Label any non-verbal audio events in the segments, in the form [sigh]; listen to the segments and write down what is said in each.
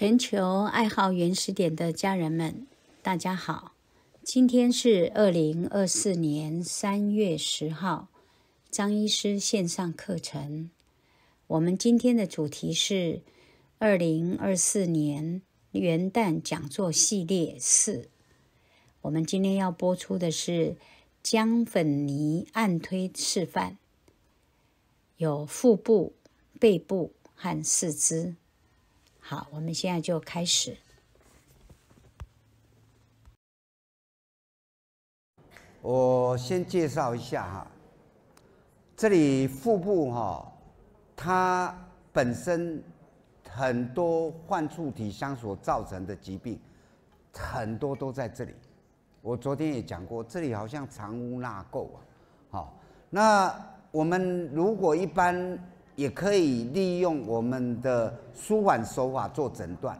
全球爱好原始点的家人们，大家好！今天是二零二四年三月十号，张医师线上课程。我们今天的主题是二零二四年元旦讲座系列四。我们今天要播出的是姜粉泥按推示范，有腹部、背部和四肢。好，我们现在就开始。我先介绍一下哈，这里腹部哈，它本身很多患处体相所造成的疾病，很多都在这里。我昨天也讲过，这里好像藏污纳垢啊。好，那我们如果一般。也可以利用我们的舒缓手法做诊断。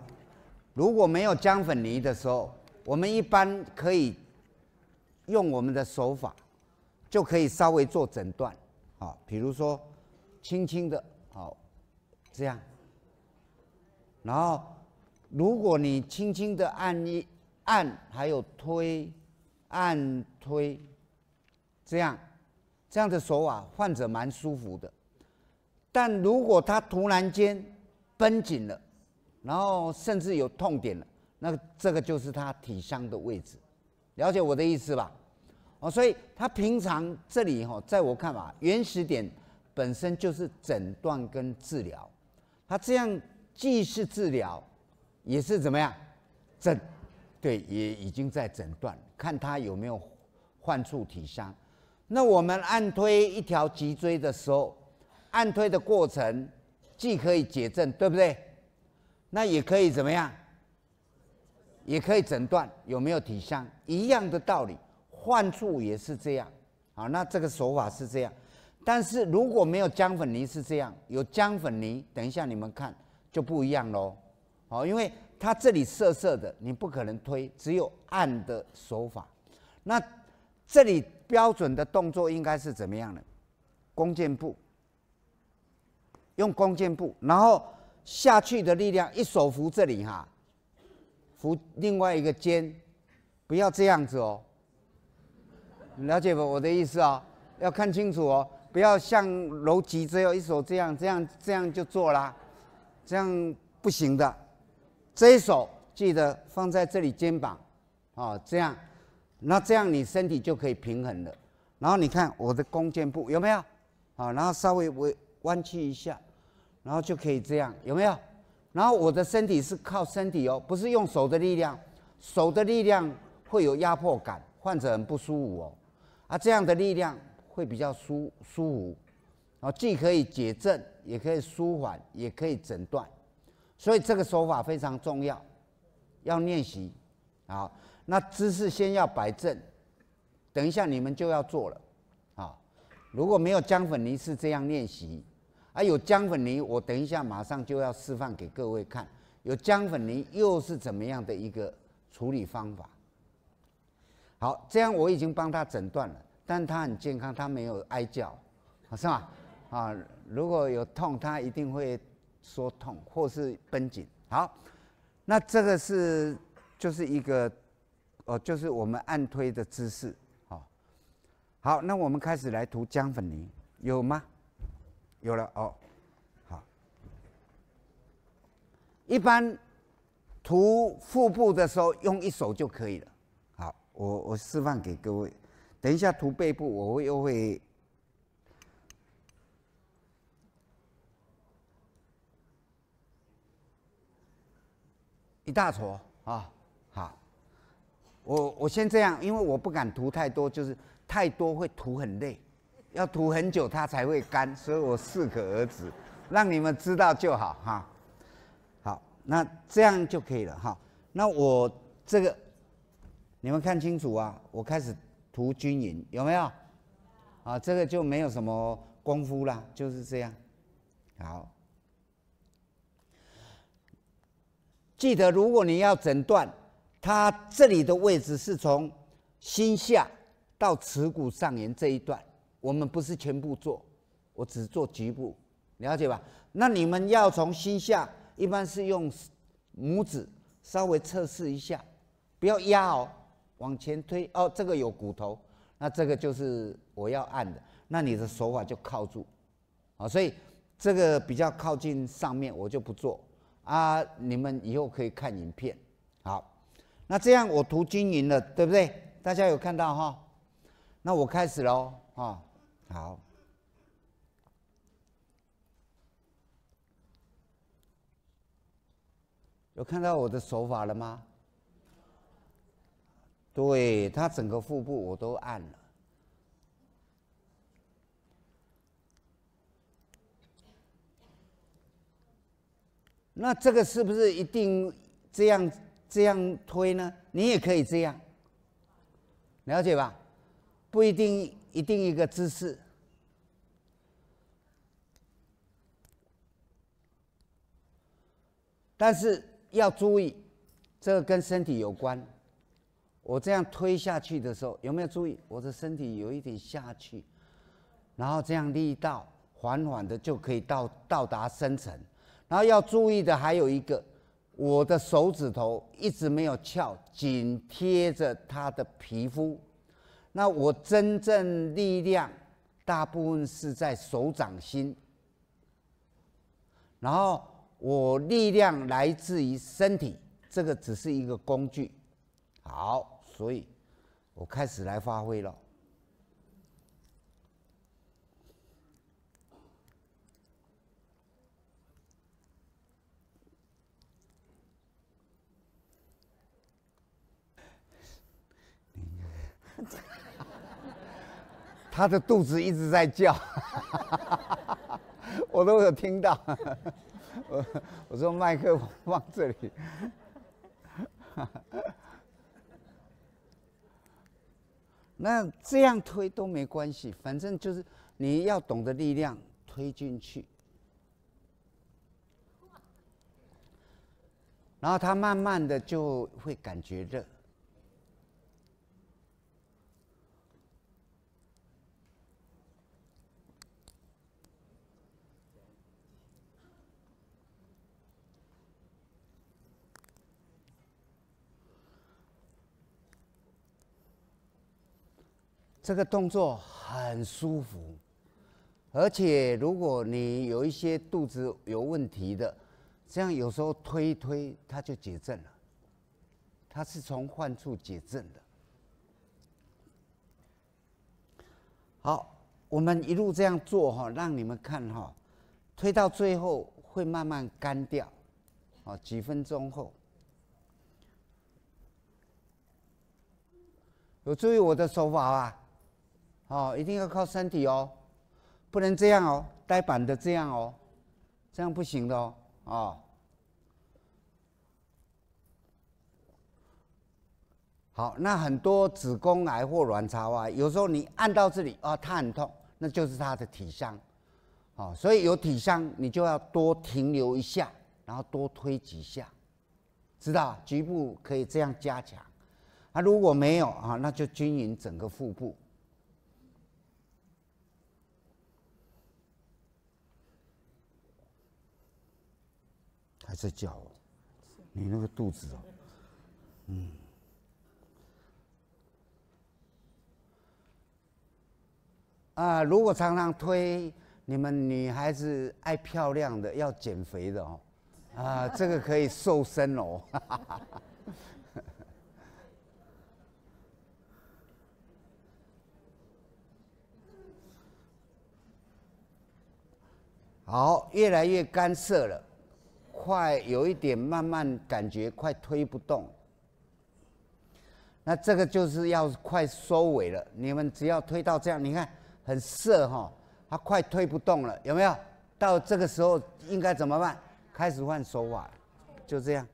如果没有姜粉泥的时候，我们一般可以用我们的手法，就可以稍微做诊断啊。比如说，轻轻的，好，这样。然后，如果你轻轻的按一按，还有推按推，这样这样的手法，患者蛮舒服的。但如果他突然间绷紧了，然后甚至有痛点了，那这个就是他体伤的位置，了解我的意思吧？哦，所以他平常这里哈，在我看嘛，原始点本身就是诊断跟治疗，他这样既是治疗，也是怎么样诊？对，也已经在诊断，看他有没有患处体伤。那我们按推一条脊椎的时候。按推的过程，既可以解症，对不对？那也可以怎么样？也可以诊断有没有体象，一样的道理。患处也是这样，好，那这个手法是这样。但是如果没有姜粉泥是这样，有姜粉泥，等一下你们看就不一样喽。好，因为它这里涩涩的，你不可能推，只有按的手法。那这里标准的动作应该是怎么样的？弓箭步。用弓箭步，然后下去的力量，一手扶这里哈，扶另外一个肩，不要这样子哦。了解不？我的意思哦，要看清楚哦，不要像楼梯这样一手这样这样这样就做啦，这样不行的。这一手记得放在这里肩膀，啊，这样，那这样你身体就可以平衡了。然后你看我的弓箭步有没有？啊，然后稍微微弯曲一下。然后就可以这样，有没有？然后我的身体是靠身体哦，不是用手的力量，手的力量会有压迫感，患者很不舒服哦。啊，这样的力量会比较舒舒服，然后既可以解症，也可以舒缓，也可以诊断，所以这个手法非常重要，要练习。好，那姿势先要摆正，等一下你们就要做了。啊，如果没有姜粉，您是这样练习。啊，有姜粉泥，我等一下马上就要示范给各位看，有姜粉泥又是怎么样的一个处理方法？好，这样我已经帮他诊断了，但他很健康，他没有哀叫，是吧？啊，如果有痛，他一定会说痛或是绷紧。好，那这个是就是一个，哦，就是我们按推的姿势。好，好，那我们开始来涂姜粉泥，有吗？有了哦，好。一般涂腹部的时候用一手就可以了。好，我我示范给各位。等一下涂背部，我会又会一大撮啊。好，我我先这样，因为我不敢涂太多，就是太多会涂很累。要涂很久，它才会干，所以我适可而止，让你们知道就好哈。好，那这样就可以了哈。那我这个，你们看清楚啊，我开始涂均匀，有没有？啊，这个就没有什么功夫啦，就是这样。好，记得如果你要诊断，它这里的位置是从心下到耻骨上缘这一段。我们不是全部做，我只做局部，了解吧？那你们要从膝下，一般是用拇指稍微测试一下，不要压哦，往前推哦，这个有骨头，那这个就是我要按的，那你的手法就靠住，啊，所以这个比较靠近上面，我就不做啊。你们以后可以看影片，好，那这样我涂均匀了，对不对？大家有看到哈？那我开始喽，啊。好，有看到我的手法了吗？对他整个腹部我都按了。那这个是不是一定这样这样推呢？你也可以这样，了解吧？不一定。一定一个姿势，但是要注意，这个跟身体有关。我这样推下去的时候，有没有注意我的身体有一点下去，然后这样力道缓缓的就可以到到达深层。然后要注意的还有一个，我的手指头一直没有翘，紧贴着他的皮肤。那我真正力量，大部分是在手掌心。然后我力量来自于身体，这个只是一个工具。好，所以我开始来发挥了。他的肚子一直在叫，[laughs] 我都有听到。我 [laughs] 我说麦克放这里，[laughs] 那这样推都没关系，反正就是你要懂得力量推进去，然后他慢慢的就会感觉热。这个动作很舒服，而且如果你有一些肚子有问题的，这样有时候推一推，它就解症了。它是从患处解症的。好，我们一路这样做哈，让你们看哈，推到最后会慢慢干掉。哦，几分钟后，有注意我的手法啊！哦，一定要靠身体哦，不能这样哦，呆板的这样哦，这样不行的哦。啊，好，那很多子宫癌或卵巢啊，有时候你按到这里啊，它很痛，那就是它的体相，哦，所以有体相，你就要多停留一下，然后多推几下，知道？局部可以这样加强。啊，如果没有啊，那就均匀整个腹部。还在叫哦，你那个肚子哦，嗯，啊，如果常常推，你们女孩子爱漂亮的要减肥的哦，啊，这个可以瘦身哦。[laughs] 好，越来越干涩了。快有一点，慢慢感觉快推不动，那这个就是要快收尾了。你们只要推到这样，你看很涩哈，它快推不动了，有没有？到这个时候应该怎么办？开始换手法就这样，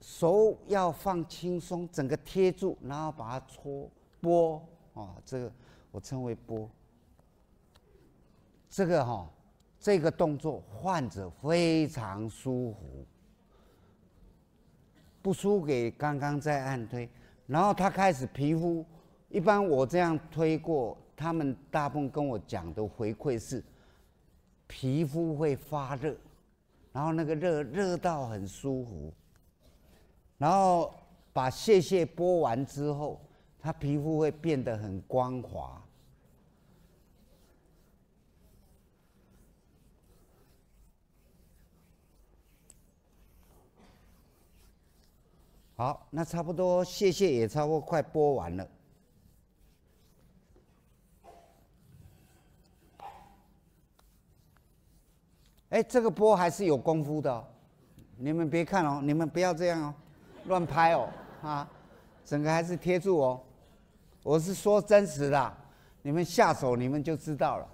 手要放轻松，整个贴住，然后把它搓拨啊，这个我称为拨，这个哈。这个动作患者非常舒服，不输给刚刚在按推。然后他开始皮肤，一般我这样推过，他们大部分跟我讲的回馈是皮肤会发热，然后那个热热到很舒服。然后把泄谢拨完之后，他皮肤会变得很光滑。好，那差不多，谢谢，也差不多快播完了。哎，这个播还是有功夫的，你们别看哦，你们不要这样哦，乱拍哦，啊，整个还是贴住哦，我是说真实的，你们下手你们就知道了。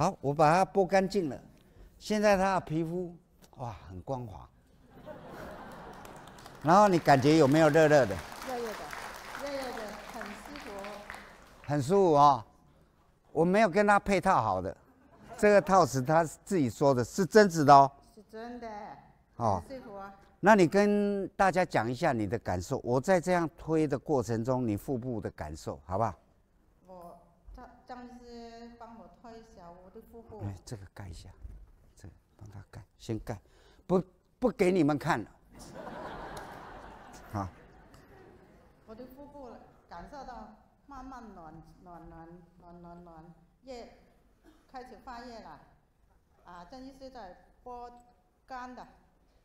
好，我把它剥干净了，现在它的皮肤哇很光滑，然后你感觉有没有热热的？热热的，热热的，很舒服，哦。很舒服哦。我没有跟它配套好的，这个套子他自己说的是真的哦，是真的。哦，舒服啊。那你跟大家讲一下你的感受，我在这样推的过程中，你腹部的感受好不好？哎，这个盖一下，这个帮他盖，先盖，不不给你们看了。好，[laughs] 我的腹部感受到慢慢暖暖暖暖暖暖热，开始发热了，啊，等于是在拨干的，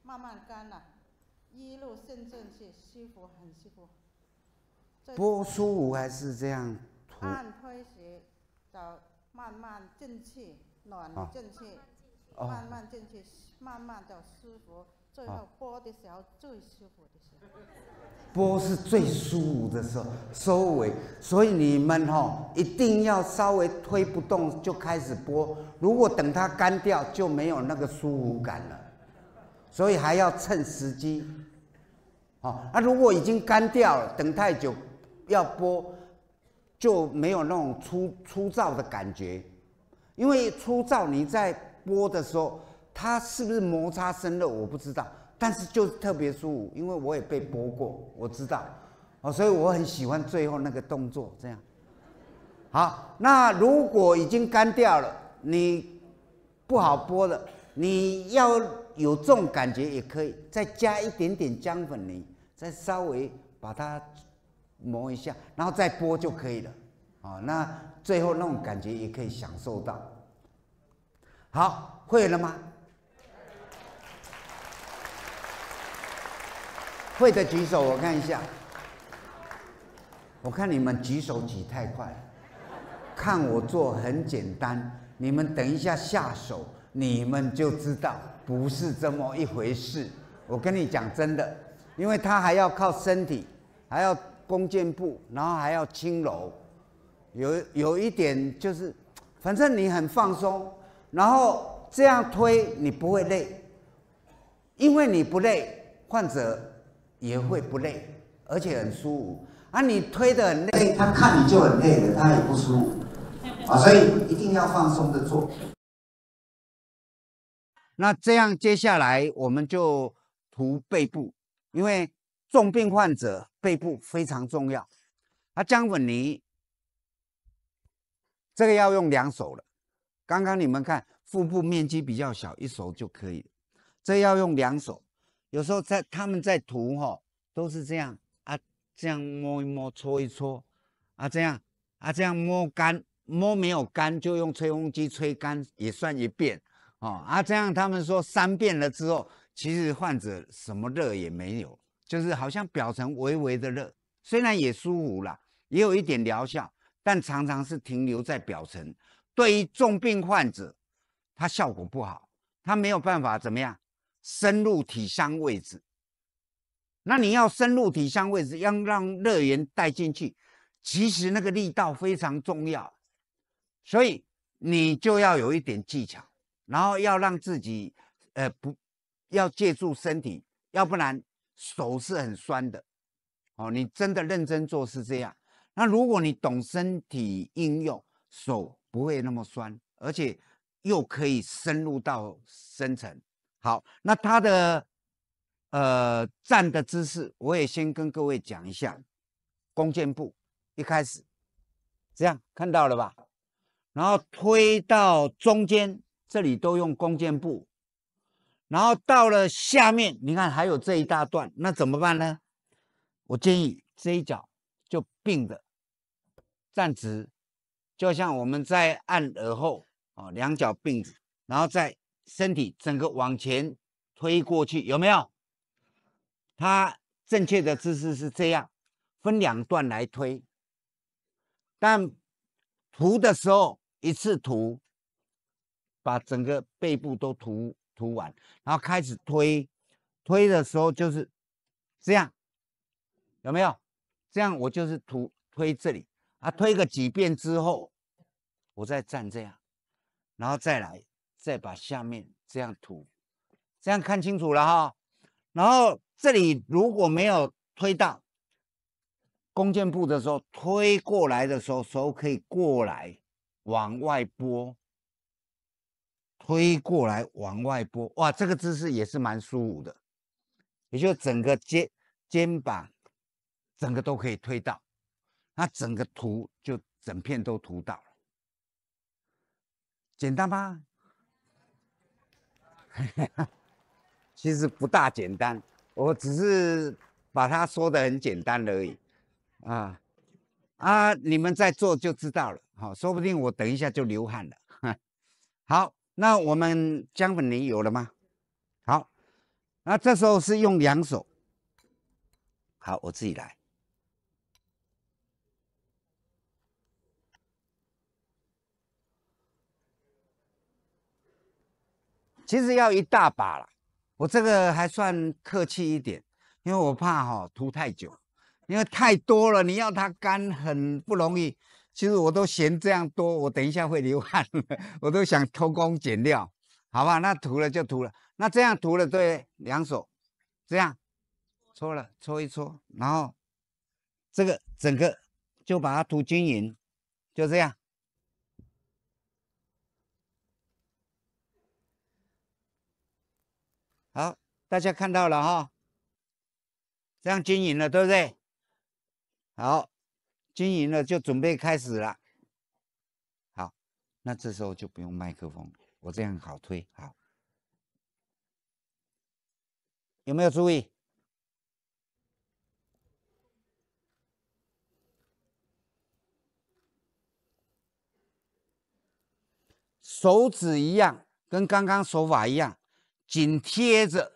慢慢干了，一路渗进去，舒服很舒服。拨舒服还是这样？按推时，走慢慢进去。暖进去，慢慢进去，慢慢就舒服。最后拨的时候最舒服的时候，拨是最舒服的时候，收尾。所以你们哈一定要稍微推不动就开始拨。如果等它干掉就没有那个舒服感了，所以还要趁时机。好，那如果已经干掉了，等太久要拨就没有那种粗粗糙的感觉。因为粗糙，你在剥的时候，它是不是摩擦生热，我不知道。但是就特别舒服，因为我也被剥过，我知道。哦，所以我很喜欢最后那个动作，这样。好，那如果已经干掉了，你不好剥了，你要有这种感觉也可以，再加一点点姜粉泥，再稍微把它磨一下，然后再剥就可以了。哦，那最后那种感觉也可以享受到。好，会了吗？会的举手，我看一下。我看你们举手举太快，看我做很简单，你们等一下下手，你们就知道不是这么一回事。我跟你讲真的，因为他还要靠身体，还要弓箭步，然后还要轻柔。有有一点就是，反正你很放松，然后这样推你不会累，因为你不累，患者也会不累，而且很舒服。啊，你推的很累，他看你就很累了，他也不舒服啊，所以一定要放松的做。那这样接下来我们就涂背部，因为重病患者背部非常重要。啊，姜粉泥。这个要用两手了，刚刚你们看腹部面积比较小，一手就可以。这要用两手，有时候在他们在涂哈，都是这样啊，这样摸一摸，搓一搓，啊这样啊这样摸干，摸没有干就用吹风机吹干，也算一遍哦啊这样他们说三遍了之后，其实患者什么热也没有，就是好像表层微微的热，虽然也舒服啦，也有一点疗效。但常常是停留在表层，对于重病患者，它效果不好，它没有办法怎么样深入体香位置。那你要深入体香位置，要让热源带进去，其实那个力道非常重要，所以你就要有一点技巧，然后要让自己呃不，要借助身体，要不然手是很酸的。哦，你真的认真做是这样。那如果你懂身体应用，手不会那么酸，而且又可以深入到深层。好，那他的呃站的姿势，我也先跟各位讲一下弓箭步。一开始这样看到了吧？然后推到中间，这里都用弓箭步。然后到了下面，你看还有这一大段，那怎么办呢？我建议这一脚就并着。站直，就像我们在按耳后，哦，两脚并拢，然后再身体整个往前推过去，有没有？它正确的姿势是这样，分两段来推。但涂的时候一次涂，把整个背部都涂涂完，然后开始推，推的时候就是这样，有没有？这样我就是涂推这里。啊，推个几遍之后，我再站这样，然后再来，再把下面这样涂，这样看清楚了哈。然后这里如果没有推到弓箭步的时候，推过来的时候，手可以过来往外拨，推过来往外拨，哇，这个姿势也是蛮舒服的，也就整个肩肩膀整个都可以推到。那整个涂就整片都涂到了，简单吧？[laughs] 其实不大简单，我只是把它说的很简单而已啊啊！你们在做就知道了，哦，说不定我等一下就流汗了。[laughs] 好，那我们姜粉泥有了吗？好，那这时候是用两手，好，我自己来。其实要一大把了，我这个还算客气一点，因为我怕哈涂太久，因为太多了，你要它干很不容易。其实我都嫌这样多，我等一下会流汗，[laughs] 我都想偷工减料，好吧？那涂了就涂了，那这样涂了对两手，这样搓了搓一搓，然后这个整个就把它涂均匀，就这样。大家看到了哈，这样均匀了，对不对？好，均匀了就准备开始了。好，那这时候就不用麦克风，我这样好推。好，有没有注意？手指一样，跟刚刚手法一样，紧贴着。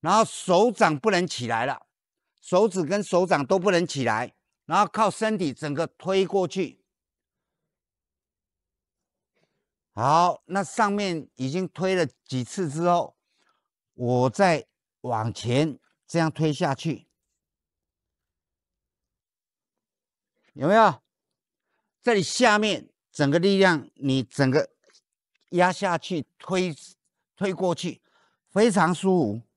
然后手掌不能起来了，手指跟手掌都不能起来，然后靠身体整个推过去。好，那上面已经推了几次之后，我再往前这样推下去，有没有？这里下面整个力量，你整个压下去推推过去，非常舒服。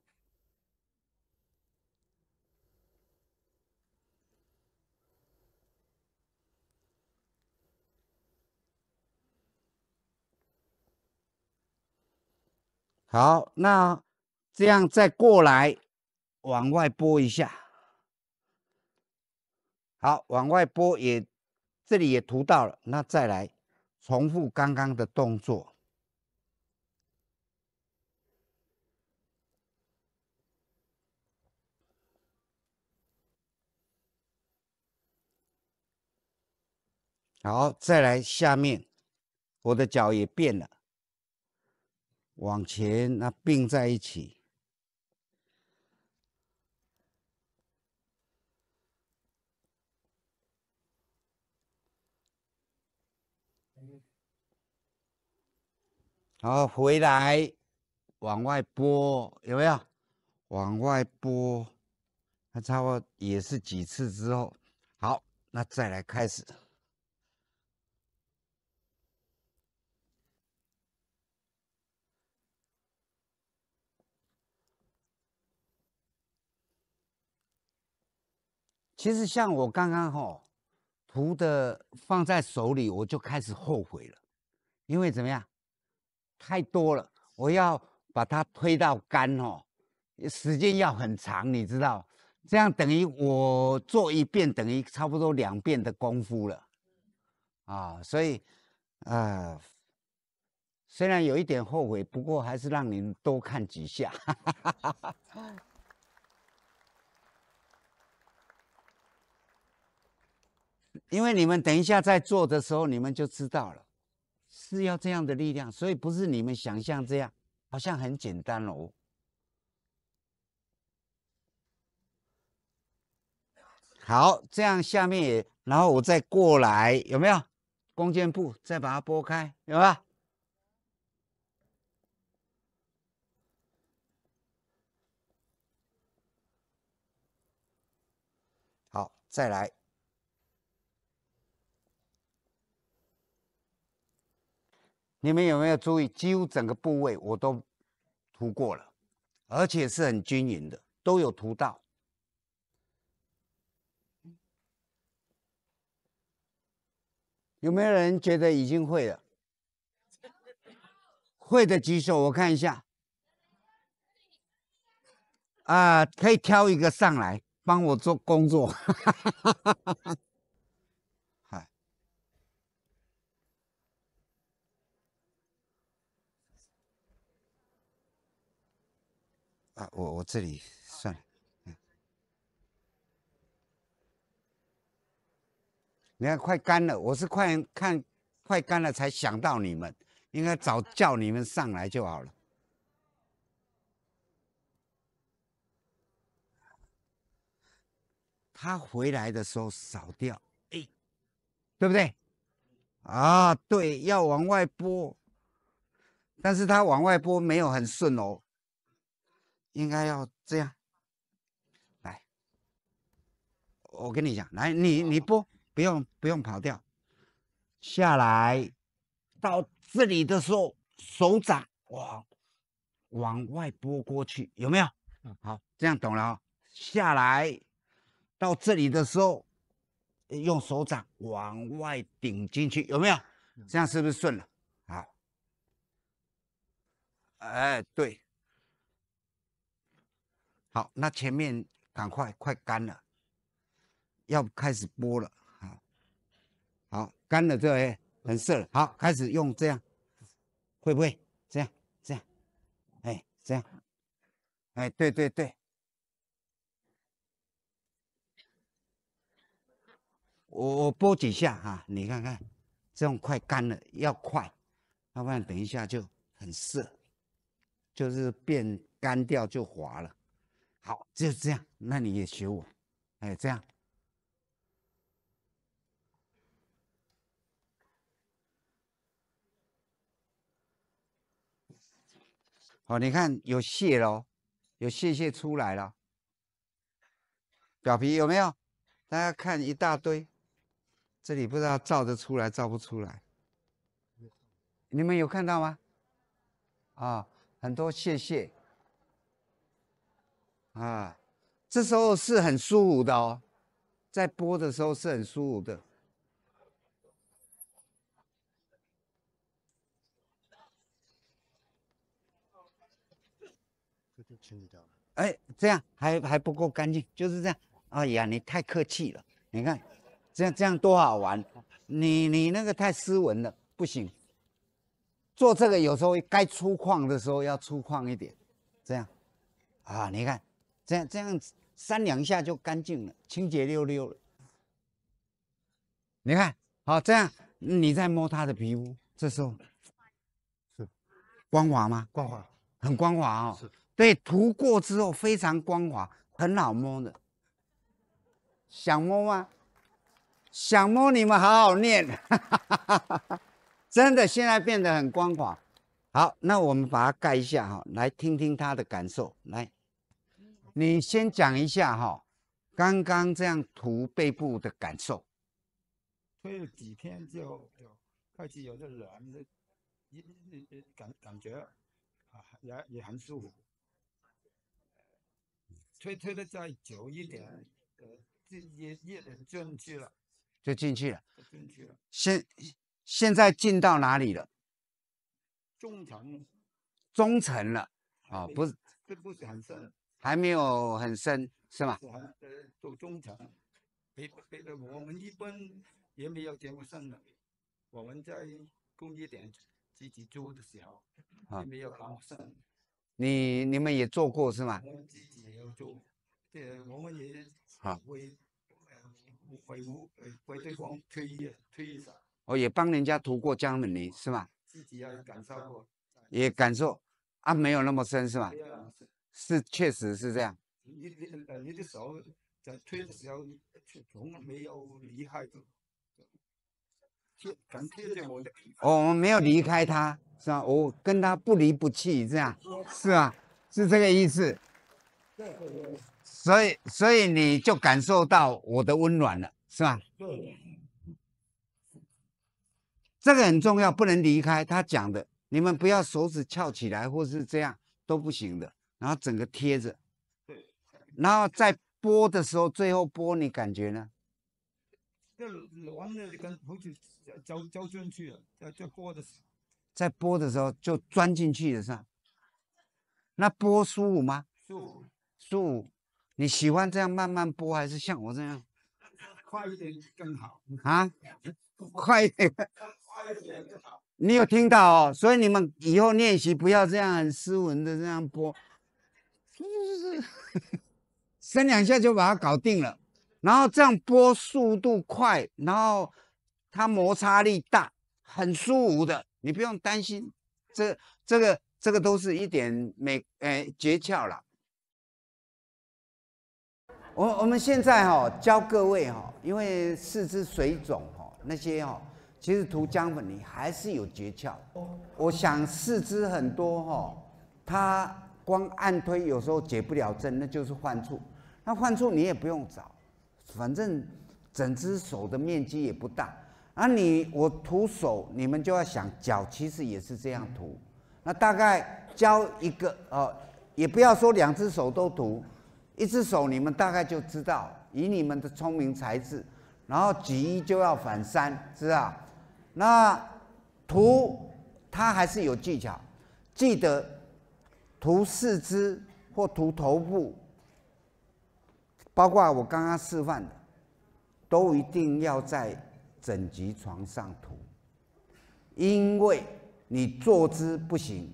好，那这样再过来，往外拨一下。好，往外拨也，这里也涂到了。那再来重复刚刚的动作。好，再来下面，我的脚也变了。往前，那并在一起，好，回来，往外拨，有没有？往外拨，那差不多也是几次之后，好，那再来开始。其实像我刚刚哦、涂的放在手里，我就开始后悔了，因为怎么样，太多了，我要把它推到干哦，时间要很长，你知道，这样等于我做一遍等于差不多两遍的功夫了，啊，所以呃，虽然有一点后悔，不过还是让您多看几下。[laughs] 因为你们等一下在做的时候，你们就知道了，是要这样的力量，所以不是你们想象这样，好像很简单哦。好，这样下面也，然后我再过来，有没有弓箭步，再把它拨开，有没有？好，再来。你们有没有注意，几乎整个部位我都涂过了，而且是很均匀的，都有涂到。有没有人觉得已经会了？会的举手，我看一下。啊，可以挑一个上来帮我做工作。[laughs] 我我这里算了，你看快干了，我是快看快干了才想到你们，应该早叫你们上来就好了。他回来的时候扫掉，哎，对不对？啊，对，要往外拨，但是他往外拨没有很顺哦。应该要这样，来，我跟你讲，来，你你拨，不用不用跑掉，下来，到这里的时候，手掌往往外拨过去，有没有？好，这样懂了哦。下来，到这里的时候，用手掌往外顶进去，有没有？这样是不是顺了？好，哎，对。好，那前面赶快快干了，要开始剥了啊！好，干了之后很涩，好，开始用这样，会不会这样？这样，哎，这样，哎，对对对，我我剥几下哈，你看看，这样快干了，要快，要不然等一下就很涩，就是变干掉就滑了。好，就这样。那你也学我，哎，这样。好，你看有屑喽，有屑屑出来了，表皮有没有？大家看一大堆，这里不知道照得出来照不出来。你们有看到吗？啊，很多屑屑。啊，这时候是很舒服的哦，在播的时候是很舒服的。哎，这样还还不够干净，就是这样。哎呀，你太客气了，你看，这样这样多好玩。你你那个太斯文了，不行。做这个有时候该粗犷的时候要粗犷一点，这样。啊，你看。这样这样子三两下就干净了，清洁溜溜了。你看，好这样，你在摸它的皮肤，这时候是光滑吗？光滑，很光滑哦。对，涂过之后非常光滑，很好摸的。想摸吗？想摸你们好好念，[laughs] 真的现在变得很光滑。好，那我们把它盖一下哈，来听听它的感受，来。你先讲一下哈，刚刚这样涂背部的感受。推了几天就有，开始有点软，的，也也感感觉啊也也很舒服。推推的再久一点，呃，进也也点进去了，就进去了，进去了。现现在进到哪里了？中层，中层了，啊，不是，这不是很深。还没有很深，是吗？做中层，别别的我们一般也没有这么深的。我们在工业点自己做的时候也没有那么深。你你们也做过是吗？我们自己也有做，对，我们也啊，回会会屋回对方推啊推一下。哦，也帮人家涂过姜门泥是吗？自己要感受过。也感受，啊，没有那么深是吧？没有那么深。是，确实是这样。你你你的手在推的时候，从来没有离开的。我们没有离开他，是吧？我跟他不离不弃，这样是啊，是这个意思。对。所以，所以你就感受到我的温暖了，是吧？对。这个很重要，不能离开。他讲的，你们不要手指翘起来，或是这样都不行的。然后整个贴着，对，然后在拨的时候，最后拨你感觉呢？这完了跟交交上去了，在要拨的。在拨的时候就钻进去了是吧？那拨苏五吗？苏苏，你喜欢这样慢慢拨，还是像我这样？快一点更好啊！快一点，快一点更好。[laughs] 你有听到哦？所以你们以后练习不要这样很斯文的这样拨。[laughs] 伸两下就把它搞定了，然后这样拨速度快，然后它摩擦力大，很舒服的，你不用担心。这、这个、这个都是一点美诶诀窍了。我我们现在哈教各位哈，因为四肢水肿哈那些哈，其实涂姜粉你还是有诀窍。我想四肢很多哈，它。光按推有时候解不了症，那就是患处。那患处你也不用找，反正整只手的面积也不大。啊，你我涂手，你们就要想脚，其实也是这样涂。那大概教一个哦，也不要说两只手都涂，一只手你们大概就知道，以你们的聪明才智，然后举一就要反三，知道？那涂它还是有技巧，记得。涂四肢或涂头部，包括我刚刚示范的，都一定要在整级床上涂，因为你坐姿不行，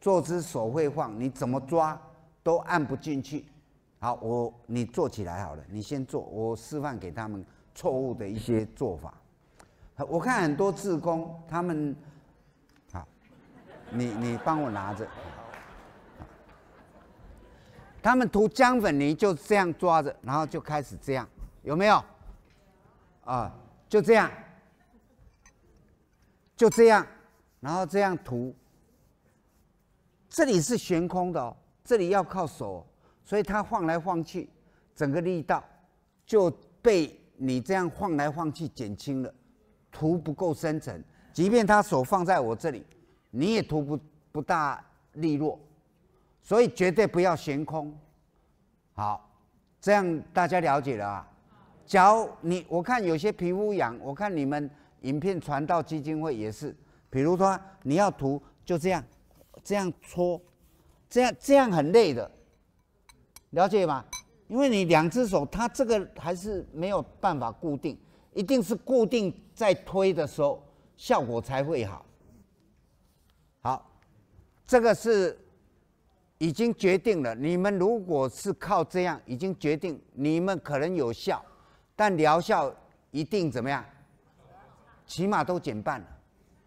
坐姿手会晃，你怎么抓都按不进去。好，我你坐起来好了，你先坐，我示范给他们错误的一些做法。我看很多自宫，他们好，你你帮我拿着。他们涂姜粉泥就是这样抓着，然后就开始这样，有没有？啊，就这样，就这样，然后这样涂。这里是悬空的哦，这里要靠手，所以它晃来晃去，整个力道就被你这样晃来晃去减轻了，涂不够深层。即便他手放在我这里，你也涂不不大利落。所以绝对不要悬空，好，这样大家了解了啊。脚你我看有些皮肤痒，我看你们影片传到基金会也是，比如说你要涂就这样，这样搓，这样这样很累的，了解吗？因为你两只手，它这个还是没有办法固定，一定是固定在推的时候效果才会好。好，这个是。已经决定了，你们如果是靠这样，已经决定你们可能有效，但疗效一定怎么样？起码都减半了。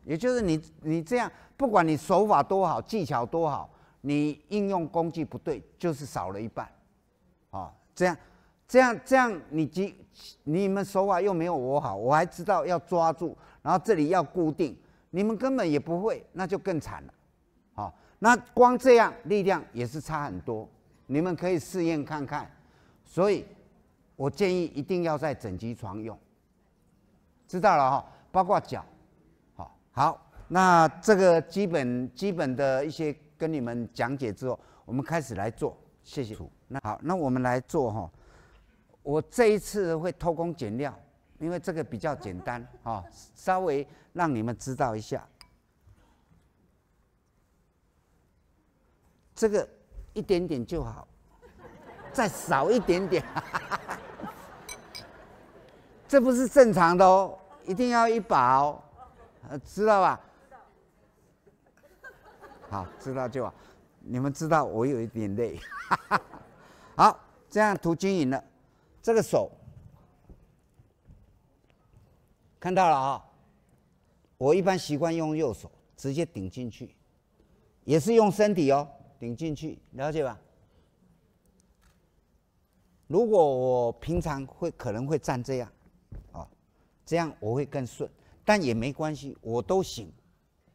也就是你你这样，不管你手法多好，技巧多好，你应用工具不对，就是少了一半。哦，这样，这样，这样，你几，你们手法又没有我好，我还知道要抓住，然后这里要固定，你们根本也不会，那就更惨了。那光这样力量也是差很多，你们可以试验看看。所以，我建议一定要在整机床用。知道了哈，包括脚，好。好，那这个基本基本的一些跟你们讲解之后，我们开始来做。谢谢。那好，那我们来做哈。我这一次会偷工减料，因为这个比较简单哈，稍微让你们知道一下。这个一点点就好，再少一点点，[laughs] 这不是正常的哦，一定要一把呃，知道吧？好，知道就好。你们知道我有一点累。[laughs] 好，这样涂均匀了。这个手看到了啊？我一般习惯用右手，直接顶进去，也是用身体哦。顶进去，了解吧？如果我平常会可能会站这样，啊，这样我会更顺，但也没关系，我都行。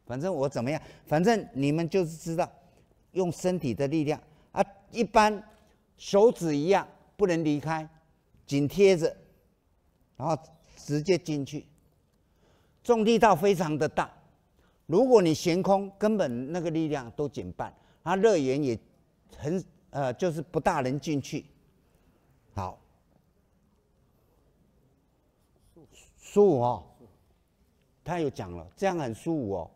反正我怎么样，反正你们就是知道，用身体的力量啊，一般手指一样不能离开，紧贴着，然后直接进去。重力道非常的大，如果你悬空，根本那个力量都减半。他乐园也很呃，就是不大能进去。好，舒舒啊，他有讲了，这样很舒服哦。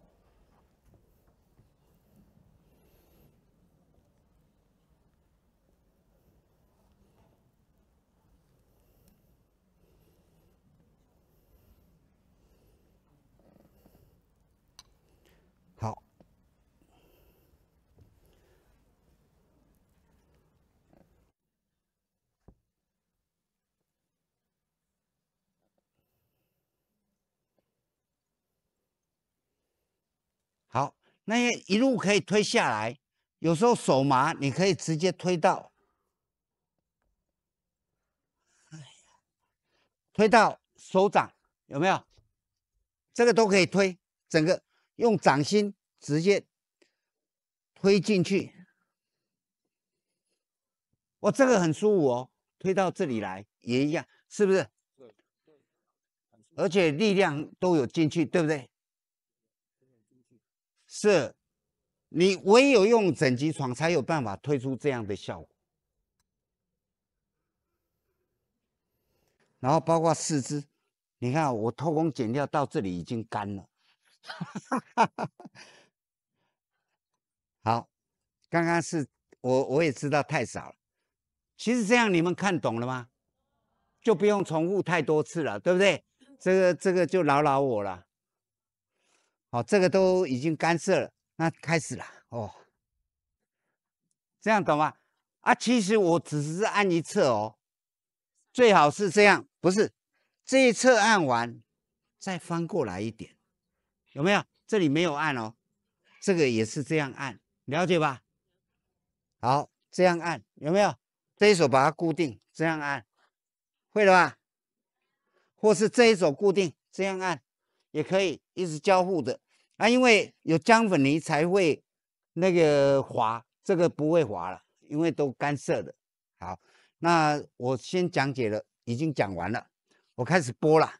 那些一路可以推下来，有时候手麻，你可以直接推到，推到手掌，有没有？这个都可以推，整个用掌心直接推进去。哇，这个很舒服哦，推到这里来也一样，是不是？对对，而且力量都有进去，对不对？是你唯有用整机床才有办法推出这样的效果，然后包括四肢，你看我偷工减料到这里已经干了。好，刚刚是我我也知道太少了，其实这样你们看懂了吗？就不用重复太多次了，对不对？这个这个就劳劳我了。好，这个都已经干涉了，那开始了哦。这样懂吗？啊，其实我只是按一次哦。最好是这样，不是这一侧按完，再翻过来一点，有没有？这里没有按哦。这个也是这样按，了解吧？好，这样按，有没有？这一手把它固定，这样按，会了吧？或是这一手固定，这样按。也可以一直交互的啊，因为有浆粉泥才会那个滑，这个不会滑了，因为都干涩的。好，那我先讲解了，已经讲完了，我开始剥了，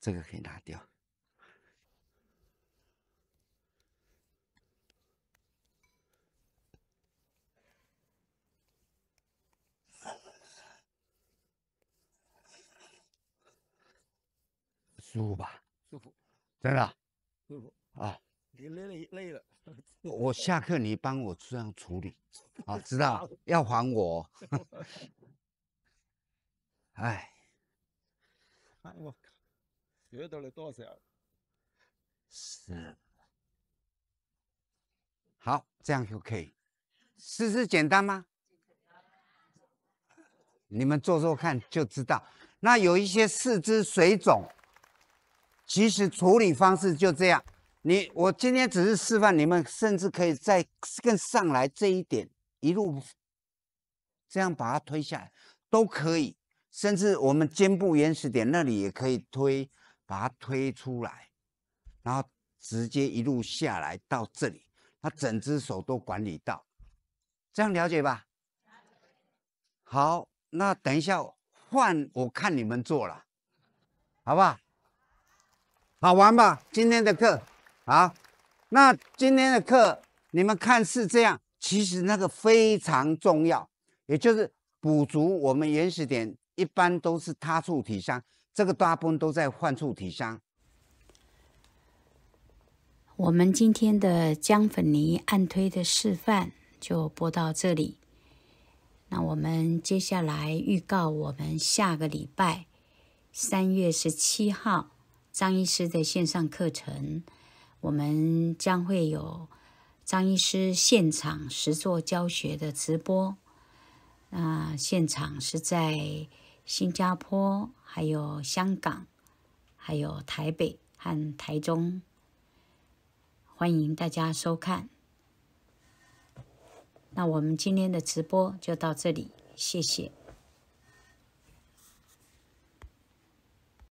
这个可以拿掉。舒服吧？舒服，真的舒服啊！你累了，累了。我下课你帮我这样处理，啊，知道 [laughs] 要还我。[laughs] 哎，我靠，学到了多少？是，好，这样就可以。四肢简单吗？你们做做看就知道。那有一些四肢水肿。其实处理方式就这样，你我今天只是示范，你们甚至可以再更上来这一点，一路这样把它推下来都可以。甚至我们肩部延时点那里也可以推，把它推出来，然后直接一路下来到这里，它整只手都管理到，这样了解吧？好，那等一下换我看你们做了，好不好？好玩吧？今天的课，好，那今天的课你们看是这样，其实那个非常重要，也就是补足我们原始点，一般都是他处体伤，这个大部分都在患处体伤。我们今天的姜粉泥按推的示范就播到这里，那我们接下来预告我们下个礼拜三月十七号。张医师的线上课程，我们将会有张医师现场实做教学的直播。啊，现场是在新加坡、还有香港、还有台北和台中，欢迎大家收看。那我们今天的直播就到这里，谢谢。